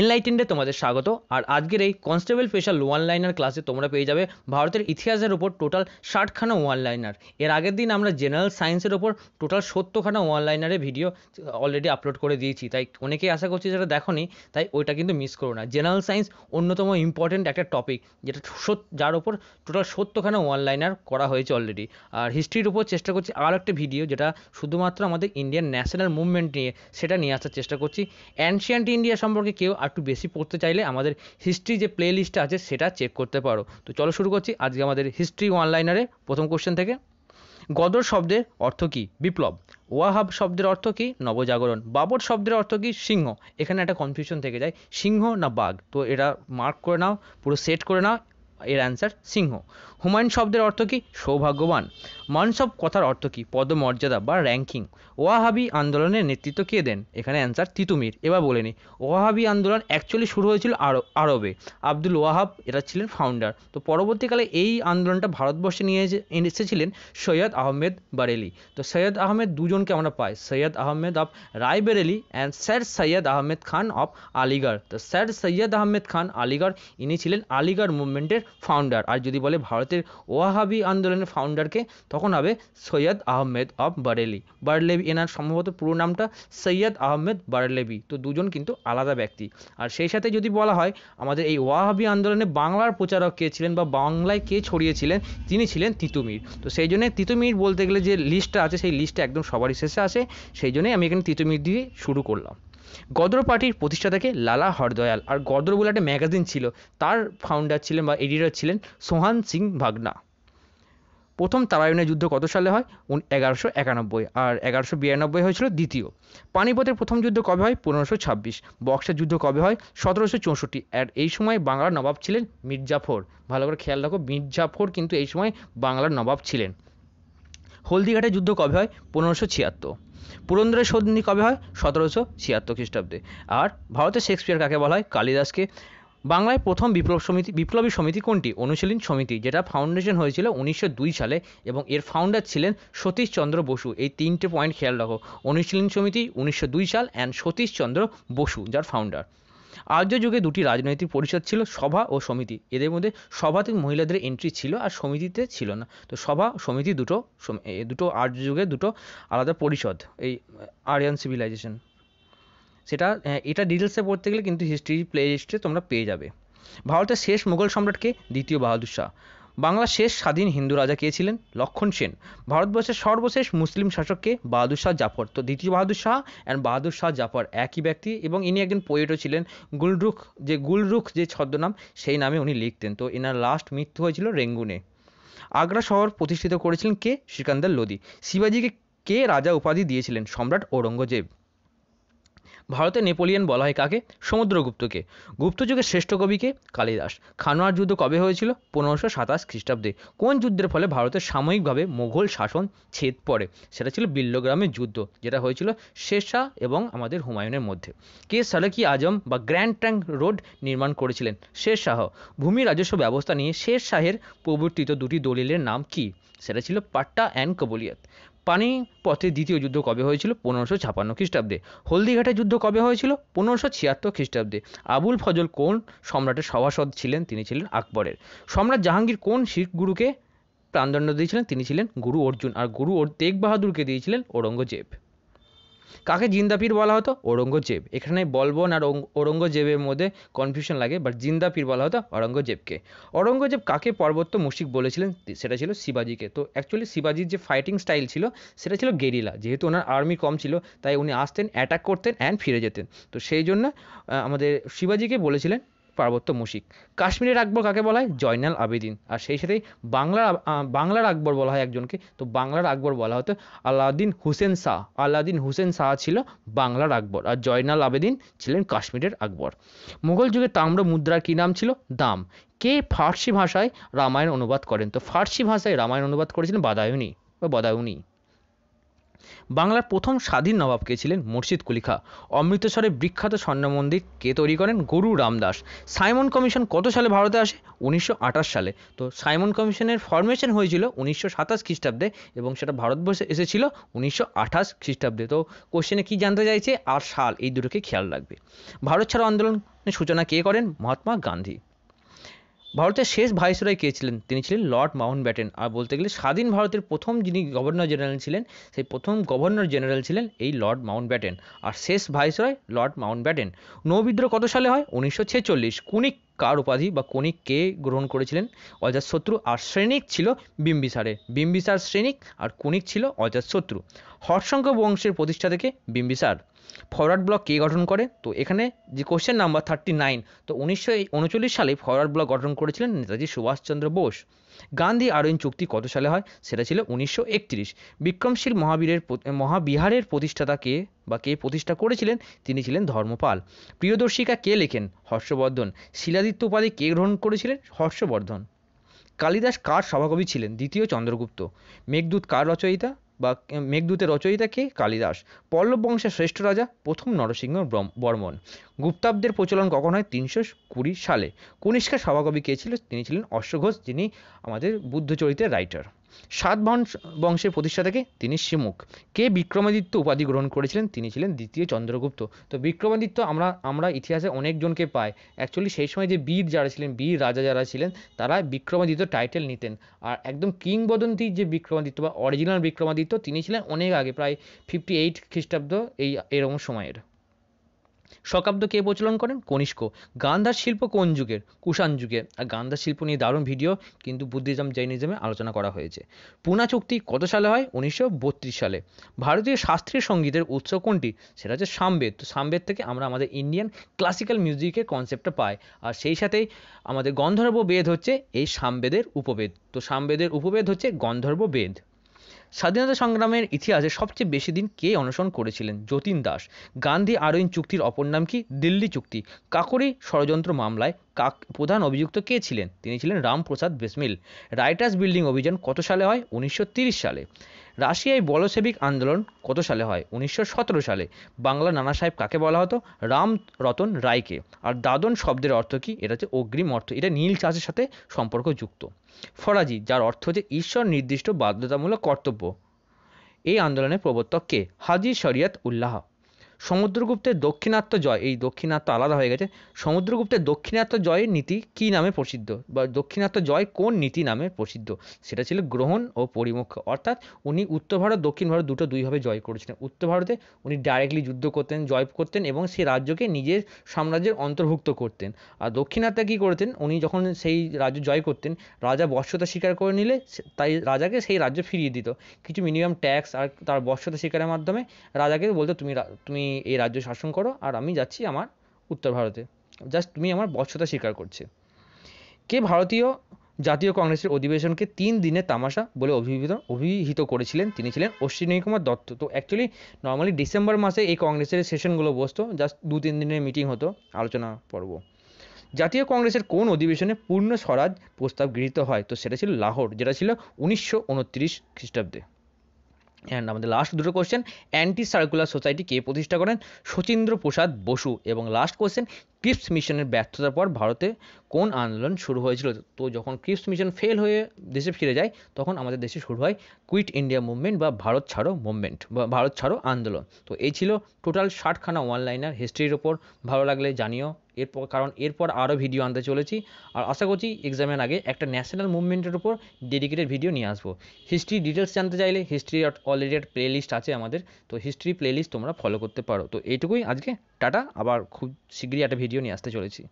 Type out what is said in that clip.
এনলাইটেন্ডে তোমাদের স্বাগত আর আজকের এই কনস্টেবল স্পেশাল ওয়ান লাইনার ক্লাসে তোমরা পেয়ে যাবে ভারতের ইতিহাসের ওপর টোটাল ষাটখানা ওয়ান লাইনার এর আগের দিন আমরা জেনারেল সায়েন্সের ওপর টোটাল সত্তরখানা ওয়ান লাইনারের ভিডিও অলরেডি আপলোড করে দিয়েছি তাই অনেকেই আশা করছি যারা দেখোনি তাই ওইটা কিন্তু মিস করো না জেনারেল সায়েন্স অন্যতম ইম্পর্টেন্ট একটা টপিক যেটা যার ওপর টোটাল সত্তরখানা ওয়ান লাইনার করা হয়েছে অলরেডি আর হিস্ট্রির উপর চেষ্টা করছি আরও একটা ভিডিও যেটা শুধুমাত্র আমাদের ইন্ডিয়ান ন্যাশনাল মুভমেন্ট নিয়ে সেটা নিয়ে আসার চেষ্টা করছি অ্যানশিয়ান্ট ইন্ডিয়া সম্পর্কে কেউ একটু বেশি পড়তে চাইলে আমাদের হিস্ট্রি যে প্লে লিস্টটা আছে সেটা চেক করতে পারো তো চলো শুরু করছি আজকে আমাদের হিস্ট্রি অনলাইনারে প্রথম কোশ্চেন থেকে গদর শব্দের অর্থ কী বিপ্লব ওয়াহাব শব্দের অর্থ কী নবজাগরণ বাবর শব্দের অর্থ কী সিংহ এখানে একটা কনফিউশন থেকে যায় সিংহ না বাঘ তো এটা মার্ক করে নাও পুরো সেট করে নাও এর অ্যান্সার সিংহ হুমায়ুন শব্দের অর্থ কী সৌভাগ্যবান মানসব কথার অর্থ কী পদমর্যাদা বা র্যাঙ্কিং ওয়াহাবি আন্দোলনের নেতৃত্ব কে দেন এখানে অ্যান্সার তিতুমির এবার বলে নি ওয়াহাবি আন্দোলন অ্যাকচুয়ালি শুরু হয়েছিল আরবে আব্দুল ওয়াহাব এরা ছিলেন ফাউন্ডার তো পরবর্তীকালে এই আন্দোলনটা ভারতবর্ষে নিয়ে এসেছিলেন সৈয়দ আহমেদ বারেলি তো সৈয়দ আহমেদ দুজনকে আমরা পাই Syed Ahmed of Raebareli and sir Syed Ahmed Khan of Aligarh তো স্যার সৈয়দ আহমেদ খান আলিগড় ইনি ছিলেন আলিগড় মুভমেন্টের ফাউন্ডার আর যদি বলে ভারতের ওয়াহাবি আন্দোলনের ফাউন্ডারকে তখন হবে সৈয়দ আহমেদ অফ বারেলি বারলেবি এনার সম্ভবত পুরো নামটা সৈয়দ আহমেদ বারলেবি তো দুজন কিন্তু আলাদা ব্যক্তি আর সেই সাথে যদি বলা হয় আমাদের এই ওয়াহাবি আন্দোলনে বাংলার প্রচারক কে ছিলেন বা বাংলায় কে ছড়িয়েছিলেন তিনি ছিলেন তিতুমির তো সেই জন্য তিতুমির বলতে গেলে যে লিস্টটা আছে সেই লিস্টটা একদম সবারই শেষে আসে সেই জন্যই আমি এখানে তিতুমির দিয়ে শুরু করলাম গদর পার্টির প্রতিষ্ঠাতাকে লালা হরদয়াল আর গদর বলে একটা ম্যাগাজিন ছিল তার ফাউন্ডার ছিলেন বা এডিটর ছিলেন সোহান সিং ভাগনা প্রথম তারায়ণের যুদ্ধ কত সালে হয় উন এগারোশো একানব্বই আর এগারোশো বিরানব্বই হয়েছিল দ্বিতীয় পানিপথের প্রথম যুদ্ধ কবে হয় পনেরোশো ছাব্বিশ বক্সের যুদ্ধ কবে হয় সতেরোশো চৌষট্টি আর এই সময় বাংলার নবাব ছিলেন মির্জাফর ভালো করে খেয়াল রাখো মির্জাফর কিন্তু এই সময় বাংলার নবাব ছিলেন হলদিঘাটের যুদ্ধ কবে হয় পনেরোশো ছিয়াত্তর পুরন্দরের সন্ধি কবে হয় সতেরোশো ছিয়াত্তর খ্রিস্টাব্দে আর ভারতের শেক্সপিয়ার কাকে বলা হয় কালিদাসকে বাংলায় প্রথম বিপ্লব সমিতি বিপ্লবী সমিতি কোনটি অনুশীলন সমিতি যেটা ফাউন্ডেশন হয়েছিল উনিশশো সালে এবং এর ফাউন্ডার ছিলেন সতীশচন্দ্র বসু এই তিনটে পয়েন্ট খেয়াল রাখো অনুশীলন সমিতি উনিশশো সাল অ্যান্ড সতীশচন্দ্র বসু যার ফাউন্ডার আর্য যুগে দুটি রাজনৈতিক পরিষদ ছিল সভা ও সমিতি এদের মধ্যে সভাতে মহিলাদের এন্ট্রি ছিল আর সমিতিতে ছিল না তো সভা সমিতি দুটো দুটো আর্য যুগে দুটো আলাদা পরিষদ এই আরিয়ান সিভিলাইজেশন সেটা এটা ডিটেলসে পড়তে গেলে কিন্তু হিস্ট্রি প্লে লিস্টে তোমরা পেয়ে যাবে ভারতের শেষ মুঘল সম্রাটকে দ্বিতীয় বাহাদুর শাহ বাংলার শেষ স্বাধীন হিন্দু রাজা কে ছিলেন লক্ষণ সেন ভারতবর্ষের সর্বশেষ মুসলিম শাসককে বাহাদুর শাহ জাফর তো দ্বিতীয় বাহাদুর শাহ অ্যান্ড বাহাদুর শাহ জাফর একই ব্যক্তি এবং ইনি একজন পোয়েটও ছিলেন গুলরুখ যে গুলরুখ যে ছদ্মনাম সেই নামে উনি লিখতেন তো এনার লাস্ট মৃত্যু হয়েছিল রেঙ্গুনে আগ্রা শহর প্রতিষ্ঠিত করেছিলেন কে সিকান্দার লোদি শিবাজিকে কে রাজা উপাধি দিয়েছিলেন সম্রাট ঔরঙ্গজেব ভারতে নেপোলিয়ান বলা হয় কাকে সমুদ্রগুপ্তকে গুপ্তযুগের শ্রেষ্ঠ কবিকে কালিদাস খানোয়ার যুদ্ধ কবে হয়েছিল পনেরোশো সাতাশ খ্রিস্টাব্দে কোন যুদ্ধের ফলে ভারতের সাময়িকভাবে মোঘল শাসন ছেদ পড়ে সেটা ছিল বিল্লগ্রামের যুদ্ধ যেটা হয়েছিল শেরশাহ এবং আমাদের হুমায়ুনের মধ্যে কে সালাকি আজম বা গ্র্যান্ড ট্যাঙ্ক রোড নির্মাণ করেছিলেন শেরশাহ ভূমি রাজস্ব ব্যবস্থা নিয়ে শেরশাহের প্রবর্তিত দুটি দলিলের নাম কি সেটা ছিল পাট্টা অ্যান্ড কবুলিয়াত পানিপথের দ্বিতীয় যুদ্ধ কবে হয়েছিল পনেরোশো ছাপান্ন খ্রিস্টাব্দে হলদিঘাটের যুদ্ধ কবে হয়েছিল পনেরোশো ছিয়াত্তর খ্রিস্টাব্দে আবুল ফজল কোন সম্রাটের সভাসদ ছিলেন তিনি ছিলেন আকবরের সম্রাট জাহাঙ্গীর কোন শিখ গুরুকে প্রাণদণ্ড দিয়েছিলেন তিনি ছিলেন গুরু অর্জুন আর গুরু তেগ বাহাদুরকে দিয়েছিলেন ঔরঙ্গজেব কাকে জিন্দাপীর বলা হতো ঔরঙ্গজেব এখানে বলবন আর ঔরঙ্গজেবের মধ্যে কনফিউশন লাগে বাট জিন্দাপীর বলা হতো ঔরঙ্গজেবকে ঔরঙ্গজেব কাকে পার্বত্য মুশিক বলেছিলেন সেটা ছিল শিবাজিকে তো অ্যাকচুয়ালি শিবাজির যে ফাইটিং স্টাইল ছিল সেটা ছিল গেরিলা যেহেতু ওনার আর্মি কম ছিল তাই উনি আসতেন অ্যাটাক করতেন অ্যান্ড ফিরে যেতেন তো সেই জন্য আমাদের শিবাজিকে বলেছিলেন পার্বত্য মুশিক কাশ্মীরের আকবর কাকে বলা হয় জয়নাল আবেদিন আর সেই সাথেই বাংলার বাংলার আকবর বলা হয় একজনকে তো বাংলার আকবর বলা হতো আলাউদ্দিন হুসেন শাহ আলাউদ্দিন হুসেন শাহ ছিল বাংলার আকবর আর জয়নাল আবেদিন ছিলেন কাশ্মীরের আকবর মুঘল যুগে তাম্র মুদ্রার কী নাম ছিল দাম কে ফার্সি ভাষায় রামায়ণ অনুবাদ করেন তো ফার্সি ভাষায় রামায়ণ অনুবাদ করেছিলেন বাদায়ুনি বা বদায়ুনি বাংলার প্রথম স্বাধীন নবাব কে ছিলেন মুর্শিদ কুলি খাঁ অমৃতসরের বিখ্যাত স্বর্ণ মন্দির কে তৈরি করেন গুরু রামদাস সাইমন কমিশন কত সালে ভারতে আসে উনিশশো সালে তো সাইমন কমিশনের ফরমেশন হয়েছিল উনিশশো সাতাশ খ্রিস্টাব্দে এবং সেটা ভারতবর্ষে এসেছিল উনিশশো আঠাশ খ্রিস্টাব্দে তো কোশ্চেনে কি জানতে চাইছে আর সাল এই দুটোকে খেয়াল রাখবে ভারত ছাড়ো আন্দোলনের সূচনা কে করেন মহাত্মা গান্ধী ভারতের শেষ ভাইসরয় কে ছিলেন তিনি ছিলেন লর্ড মাউন্ট ব্যাটেন আর বলতে গেলে স্বাধীন ভারতের প্রথম যিনি গভর্নর জেনারেল ছিলেন সেই প্রথম গভর্নর জেনারেল ছিলেন এই লর্ড মাউন্ট ব্যাটেন আর শেষ ভাইসরয় লর্ড মাউন্ট ব্যাটেন নৌবিদ্রোহ কত সালে হয় উনিশশো ছেচল্লিশ কুনিক কার উপাধি বা কণিক কে গ্রহণ করেছিলেন অজাতশত্রু আর শ্রেণিক ছিল বিম্বিসারে বিম্বিসার শ্রেণিক আর কণিক ছিল অজাতশত্রু হর্ষঙ্ক বংশের প্রতিষ্ঠা থেকে বিম্বিসার ফরওয়ার্ড ব্লক কে গঠন করে তো এখানে যে কোশ্চেন নাম্বার থার্টি নাইন তো উনিশশো উনচল্লিশ সালে ফরওয়ার্ড ব্লক গঠন করেছিলেন নেতাজি সুভাষচন্দ্র বোস গান্ধী আরোইন চুক্তি কত সালে হয় সেটা ছিল উনিশশো একত্রিশ বিক্রমশীল মহাবীরের মহাবিহারের প্রতিষ্ঠাতা কে বা কে প্রতিষ্ঠা করেছিলেন তিনি ছিলেন ধর্মপাল প্রিয়দর্শিকা কে লেখেন হর্ষবর্ধন শিলাদিত্য উপাধি কে গ্রহণ করেছিলেন হর্ষবর্ধন কালিদাস কার সভাকবি ছিলেন দ্বিতীয় চন্দ্রগুপ্ত মেঘদূত কার রচয়িতা বা মেঘদূতের রচয়িতা কে কালিদাস পল্লব বংশের শ্রেষ্ঠ রাজা প্রথম নরসিংহ বর্মন গুপ্তাব্দের প্রচলন কখন হয় তিনশো কুড়ি সালে কনিষ্কের সভাকবি কে ছিল তিনি ছিলেন অশ্বঘোষ যিনি আমাদের বুদ্ধচরিতের রাইটার সাত বংশের প্রতিষ্ঠাতাকে তিনি সিমুখ কে বিক্রমাদিত্য উপাধি গ্রহণ করেছিলেন তিনি ছিলেন দ্বিতীয় চন্দ্রগুপ্ত তো বিক্রমাদিত্য আমরা আমরা ইতিহাসে অনেকজনকে পাই অ্যাকচুয়ালি সেই সময় যে বীর যারা ছিলেন বীর রাজা যারা ছিলেন তারা বিক্রমাদিত্য টাইটেল নিতেন আর একদম কিংবদন্তি যে বিক্রমাদিত্য বা অরিজিনাল বিক্রমাদিত্য তিনি ছিলেন অনেক আগে প্রায় ফিফটি এইট খ্রিস্টাব্দ এই এরকম সময়ের শকাব্দ কে প্রচলন করেন কনিষ্ক গান্ধার শিল্প কোন যুগের কুষাণ যুগে আর গান্ধার শিল্প নিয়ে দারুণ ভিডিও কিন্তু বুদ্ধিজম জৈনিজমে আলোচনা করা হয়েছে পুনা চুক্তি কত সালে হয় উনিশশো সালে ভারতীয় শাস্ত্রীয় সঙ্গীতের উৎস কোনটি সেটা হচ্ছে সামবেদ তো সামবেদ থেকে আমরা আমাদের ইন্ডিয়ান ক্লাসিক্যাল মিউজিকের কনসেপ্টটা পাই আর সেই সাথেই আমাদের গন্ধর্ব বেদ হচ্ছে এই সামবেদের উপবেদ তো সামবেদের উপবেদ হচ্ছে গন্ধর্ব বেদ স্বাধীনতা সংগ্রামের ইতিহাসে সবচেয়ে বেশি দিন কে অনশন করেছিলেন যতীন দাস গান্ধী আরোইন চুক্তির অপর নাম কি দিল্লি চুক্তি কাকরি ষড়যন্ত্র মামলায় কাক প্রধান অভিযুক্ত কে ছিলেন তিনি ছিলেন রামপ্রসাদ বেসমিল রাইটার্স বিল্ডিং অভিযান কত সালে হয় উনিশশো সালে রাশিয়ায় বলসেবিক আন্দোলন কত সালে হয় উনিশশো সালে বাংলা নানা সাহেব কাকে বলা হতো রাম রতন রায়কে আর দাদন শব্দের অর্থ কি এটা হচ্ছে অগ্রিম অর্থ এটা নীল চাষের সাথে সম্পর্কযুক্ত ফরাজি যার অর্থ হচ্ছে ঈশ্বর নির্দিষ্ট বাধ্যতামূলক কর্তব্য এই আন্দোলনের প্রবর্তক কে হাজি শরিয়ত উল্লাহ সমুদ্রগুপ্তের দক্ষিণাত্য জয় এই দক্ষিণাত্য আলাদা হয়ে গেছে সমুদ্রগুপ্তের দক্ষিণাত্য জয়ের নীতি কি নামে প্রসিদ্ধ বা দক্ষিণাত্য জয় কোন নীতি নামে প্রসিদ্ধ সেটা ছিল গ্রহণ ও পরিমুখ অর্থাৎ উনি উত্তর ভারত দক্ষিণ ভারত দুটো দুইভাবে জয় করেছিলেন উত্তর ভারতে উনি ডাইরেক্টলি যুদ্ধ করতেন জয় করতেন এবং সেই রাজ্যকে নিজের সাম্রাজ্যের অন্তর্ভুক্ত করতেন আর দক্ষিণাত্যে কী করতেন উনি যখন সেই রাজ্য জয় করতেন রাজা বর্ষতা স্বীকার করে নিলে তাই রাজাকে সেই রাজ্য ফিরিয়ে দিত কিছু মিনিমাম ট্যাক্স আর তার বর্ষতা স্বীকারের মাধ্যমে রাজাকে বলতো তুমি তুমি এই রাজ্য শাসন করো আর আমি যাচ্ছি আমার উত্তর ভারতে জাস্ট তুমি আমার বচ্ছতা স্বীকার করছে কে ভারতীয় জাতীয় কংগ্রেসের অধিবেশনকে তিন দিনের তামাশা বলে অভিহিত অভিহিত করেছিলেন তিনি ছিলেন অশ্বিনী কুমার দত্ত তো অ্যাকচুয়ালি নর্মালি ডিসেম্বর মাসে এই কংগ্রেসের সেশনগুলো বসতো জাস্ট দু তিন দিনের মিটিং হতো আলোচনা পর্ব জাতীয় কংগ্রেসের কোন অধিবেশনে পূর্ণ স্বরাজ প্রস্তাব গৃহীত হয় তো সেটা ছিল লাহোর যেটা ছিল উনিশশো উনত্রিশ খ্রিস্টাব্দে অ্যান্ড আমাদের লাস্ট দুটো কোশ্চেন অ্যান্টি সার্কুলার সোসাইটি কে প্রতিষ্ঠা করেন শচীন্দ্র প্রসাদ বসু এবং লাস্ট কোশ্চেন ক্রিপস মিশনের ব্যর্থতার পর ভারতে কোন আন্দোলন শুরু হয়েছিল তো যখন ক্রিপস মিশন ফেল হয়ে দেশে ফিরে যায় তখন আমাদের দেশে শুরু হয় কুইট ইন্ডিয়া মুভমেন্ট বা ভারত ছাড়ো মুভমেন্ট বা ভারত ছাড়ো আন্দোলন তো এই ছিল টোটাল ষাটখানা ওয়ান লাইনার হিস্ট্রির ওপর ভালো লাগলে জানিও এরপর কারণ এরপর আরও ভিডিও আনতে চলেছি আর আশা করছি এক্সামের আগে একটা ন্যাশনাল মুভমেন্টের উপর ডেডিকেটেড ভিডিও নিয়ে আসবো হিস্ট্রি ডিটেলস জানতে চাইলে হিস্ট্রি অলরেডি একটা প্লেলিস্ট আছে আমাদের তো হিস্ট্রি প্লেলিস্ট তোমরা ফলো করতে পারো তো এইটুকুই আজকে টাটা আবার খুব শীঘ্রই একটা ভিডিও ভিডিও নিয়ে আসতে চলেছি